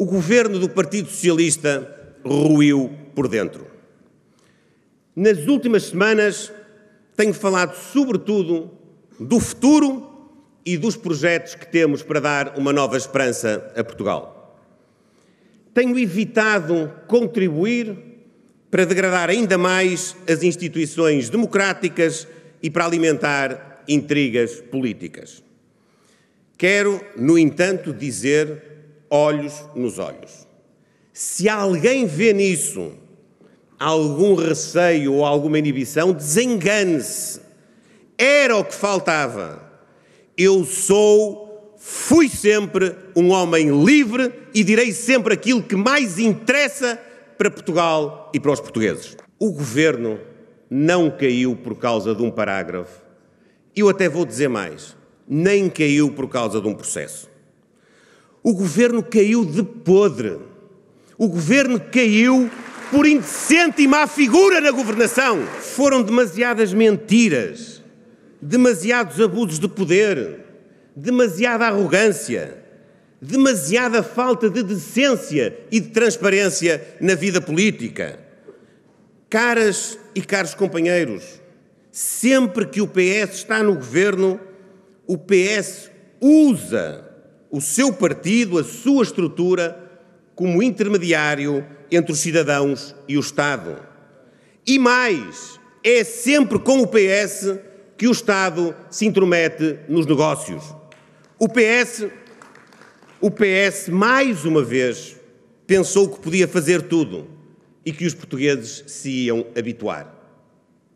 O governo do Partido Socialista ruiu por dentro. Nas últimas semanas, tenho falado sobretudo do futuro e dos projetos que temos para dar uma nova esperança a Portugal. Tenho evitado contribuir para degradar ainda mais as instituições democráticas e para alimentar intrigas políticas. Quero, no entanto, dizer olhos nos olhos. Se alguém vê nisso algum receio ou alguma inibição, desengane-se. Era o que faltava. Eu sou, fui sempre um homem livre e direi sempre aquilo que mais interessa para Portugal e para os portugueses. O governo não caiu por causa de um parágrafo. Eu até vou dizer mais: nem caiu por causa de um processo. O governo caiu de podre. O governo caiu por indecente e má figura na governação. Foram demasiadas mentiras, demasiados abusos de poder, demasiada arrogância, demasiada falta de decência e de transparência na vida política. Caras e caros companheiros, sempre que o PS está no governo, o PS usa o seu partido, a sua estrutura, como intermediário entre os cidadãos e o Estado. E mais, é sempre com o PS que o Estado se intromete nos negócios. O PS, o PS mais uma vez pensou que podia fazer tudo e que os portugueses se iam habituar.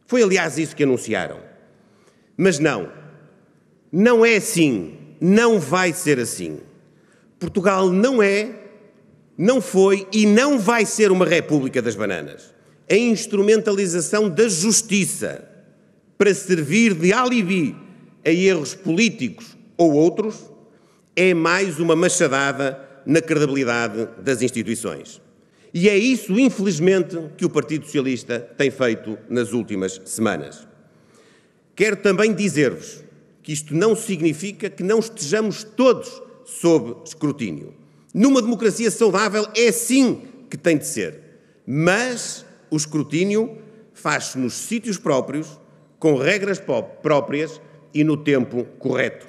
Foi aliás isso que anunciaram. Mas não. Não é assim não vai ser assim. Portugal não é, não foi e não vai ser uma república das bananas. A instrumentalização da justiça para servir de alibi a erros políticos ou outros é mais uma machadada na credibilidade das instituições. E é isso, infelizmente, que o Partido Socialista tem feito nas últimas semanas. Quero também dizer-vos que isto não significa que não estejamos todos sob escrutínio. Numa democracia saudável é assim que tem de ser, mas o escrutínio faz-se nos sítios próprios, com regras próprias e no tempo correto.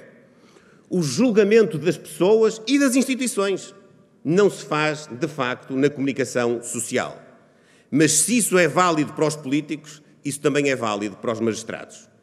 O julgamento das pessoas e das instituições não se faz, de facto, na comunicação social. Mas se isso é válido para os políticos, isso também é válido para os magistrados.